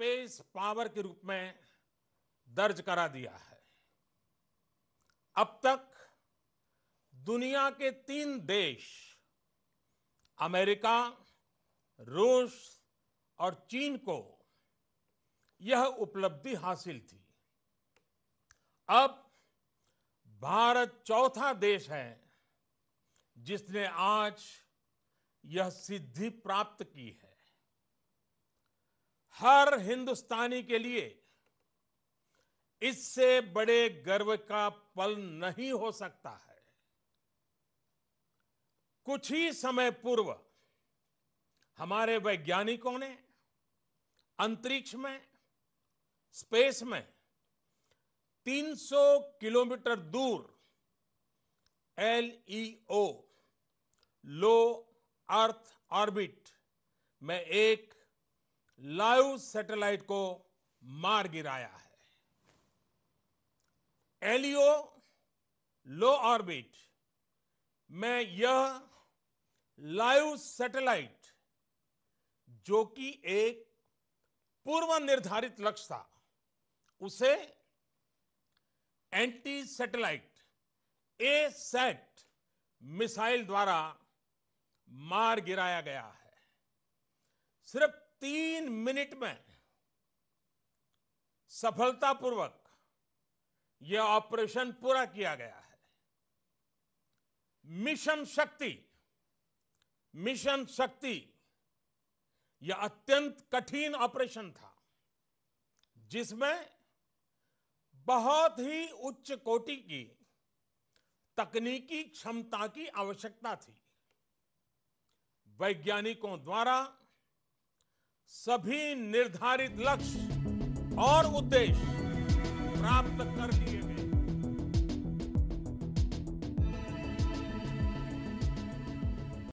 space power के रूप में दर्ज करा दिया है अब तक दुनिया के तीन देश अमेरिका रूस और चीन को यह उपलब्धि हासिल थी अब भारत चौथा देश है जिसने आज यह सिद्धि प्राप्त की है हर हिंदुस्तानी के लिए इससे बड़े गर्व का पल नहीं हो सकता है कुछ ही समय पूर्व हमारे वैज्ञानिकों ने अंतरिक्ष में स्पेस में 300 किलोमीटर दूर एलईओ लो अर्थ ऑर्बिट में एक लाइव सैटेलाइट को मार गिराया है एलियो लो ऑर्बिट में यह लाइव सैटेलाइट जो कि एक पूर्व निर्धारित लक्ष्य था उसे anti satellite A sat missile द्वारा मार गिराया गया है सिर्फ तीन मिनट में सफलतापूर्वक यह ऑपरेशन पूरा किया गया है मिशन शक्ति मिशन शक्ति यह अत्यंत कठिन ऑपरेशन था जिसमें बहुत ही उच्च कोटि की तकनीकी क्षमता की आवश्यकता थी वैज्ञानिकों द्वारा सभी निर्धारित लक्ष्य और उद्देश्य प्राप्त कर लिए गए